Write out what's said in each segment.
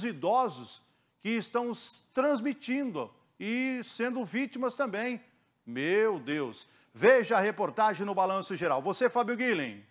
os idosos que estão transmitindo e sendo vítimas também. Meu Deus! Veja a reportagem no Balanço Geral. Você, Fábio Guilherme.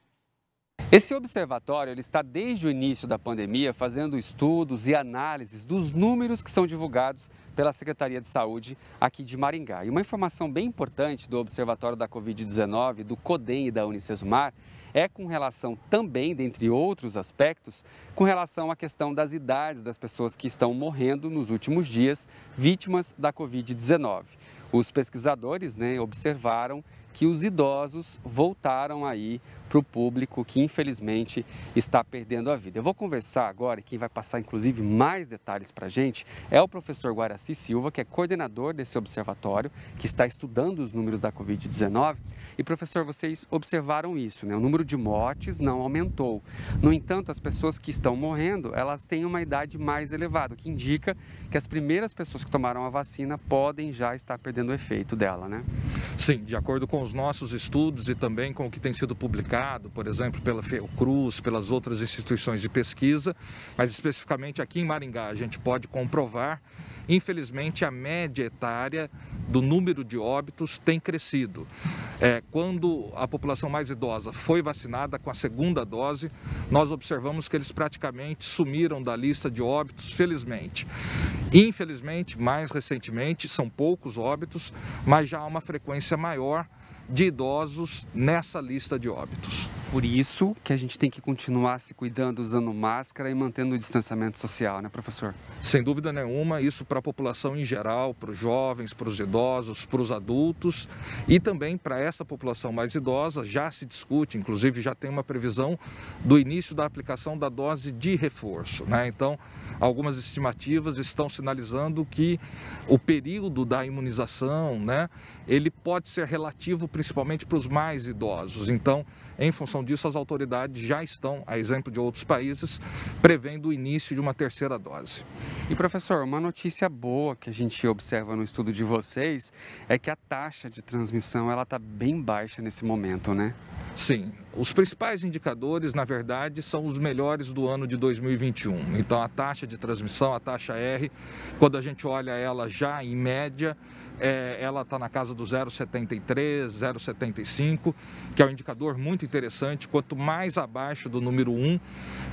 Esse observatório ele está desde o início da pandemia fazendo estudos e análises dos números que são divulgados pela Secretaria de Saúde aqui de Maringá. E uma informação bem importante do Observatório da Covid-19, do CODEM e da Unicesumar é com relação também, dentre outros aspectos, com relação à questão das idades das pessoas que estão morrendo nos últimos dias vítimas da Covid-19. Os pesquisadores né, observaram que os idosos voltaram aí para o público que infelizmente está perdendo a vida. Eu vou conversar agora e quem vai passar inclusive mais detalhes para a gente é o professor Guaraci Silva, que é coordenador desse observatório, que está estudando os números da Covid-19. E professor, vocês observaram isso, né? O número de mortes não aumentou. No entanto, as pessoas que estão morrendo, elas têm uma idade mais elevada, o que indica que as primeiras pessoas que tomaram a vacina podem já estar perdendo o efeito dela, né? Sim, de acordo com os nossos estudos e também com o que tem sido publicado, por exemplo, pela Fiocruz, pelas outras instituições de pesquisa, mas especificamente aqui em Maringá, a gente pode comprovar, infelizmente, a média etária do número de óbitos tem crescido. É, quando a população mais idosa foi vacinada com a segunda dose, nós observamos que eles praticamente sumiram da lista de óbitos, felizmente. Infelizmente, mais recentemente, são poucos óbitos, mas já há uma frequência maior de idosos nessa lista de óbitos por isso que a gente tem que continuar se cuidando, usando máscara e mantendo o distanciamento social, né, professor? Sem dúvida nenhuma, isso para a população em geral, para os jovens, para os idosos, para os adultos e também para essa população mais idosa, já se discute, inclusive já tem uma previsão do início da aplicação da dose de reforço. Né? Então, algumas estimativas estão sinalizando que o período da imunização, né, ele pode ser relativo principalmente para os mais idosos. Então, em função função disso, as autoridades já estão, a exemplo de outros países, prevendo o início de uma terceira dose. E professor, uma notícia boa que a gente observa no estudo de vocês é que a taxa de transmissão ela está bem baixa nesse momento, né? Sim, os principais indicadores, na verdade, são os melhores do ano de 2021. Então, a taxa de transmissão, a taxa R, quando a gente olha ela já em média, é, ela está na casa do 0,73, 0,75, que é um indicador muito interessante. Quanto mais abaixo do número 1,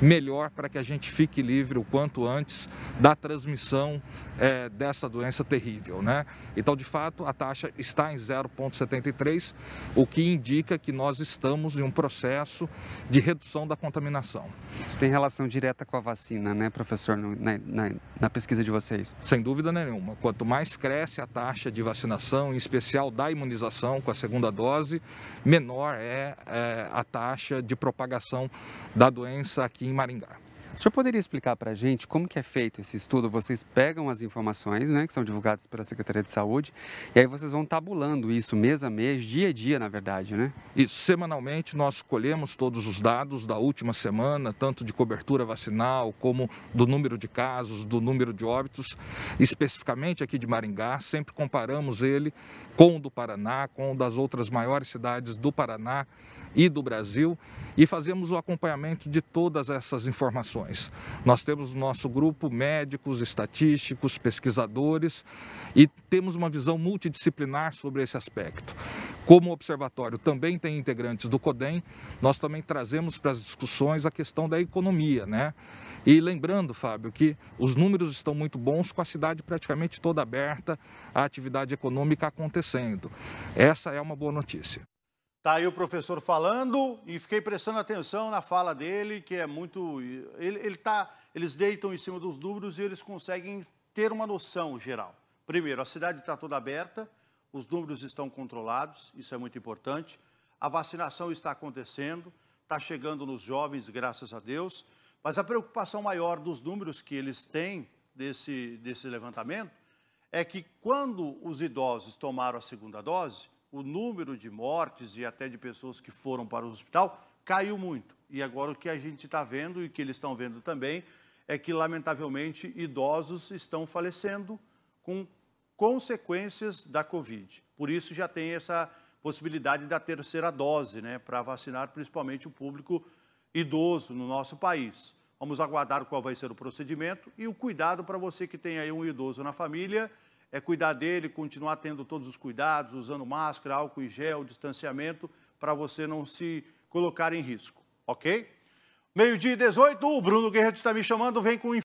melhor para que a gente fique livre o quanto antes da transmissão é, dessa doença terrível. Né? Então, de fato, a taxa está em 0,73, o que indica que nós estamos em um processo processo de redução da contaminação. Isso tem relação direta com a vacina, né, professor, no, na, na, na pesquisa de vocês? Sem dúvida nenhuma. Quanto mais cresce a taxa de vacinação, em especial da imunização com a segunda dose, menor é, é a taxa de propagação da doença aqui em Maringá. O senhor poderia explicar para a gente como que é feito esse estudo? Vocês pegam as informações né, que são divulgadas pela Secretaria de Saúde e aí vocês vão tabulando isso mês a mês, dia a dia, na verdade, né? Isso, semanalmente nós colhemos todos os dados da última semana, tanto de cobertura vacinal como do número de casos, do número de óbitos, especificamente aqui de Maringá, sempre comparamos ele com o do Paraná, com o das outras maiores cidades do Paraná, e do Brasil e fazemos o acompanhamento de todas essas informações. Nós temos nosso grupo médicos, estatísticos, pesquisadores e temos uma visão multidisciplinar sobre esse aspecto. Como o observatório também tem integrantes do CODEM, nós também trazemos para as discussões a questão da economia, né? E lembrando, Fábio, que os números estão muito bons com a cidade praticamente toda aberta, a atividade econômica acontecendo. Essa é uma boa notícia. Está aí o professor falando e fiquei prestando atenção na fala dele, que é muito. Ele, ele tá, eles deitam em cima dos números e eles conseguem ter uma noção geral. Primeiro, a cidade está toda aberta, os números estão controlados, isso é muito importante. A vacinação está acontecendo, está chegando nos jovens, graças a Deus. Mas a preocupação maior dos números que eles têm desse, desse levantamento é que quando os idosos tomaram a segunda dose, o número de mortes e até de pessoas que foram para o hospital caiu muito. E agora o que a gente está vendo e que eles estão vendo também é que, lamentavelmente, idosos estão falecendo com consequências da Covid. Por isso já tem essa possibilidade da terceira dose, né, para vacinar principalmente o público idoso no nosso país. Vamos aguardar qual vai ser o procedimento e o cuidado para você que tem aí um idoso na família é cuidar dele, continuar tendo todos os cuidados, usando máscara, álcool e gel, distanciamento, para você não se colocar em risco, ok? Meio-dia 18, o Bruno Guerreiro está me chamando, vem com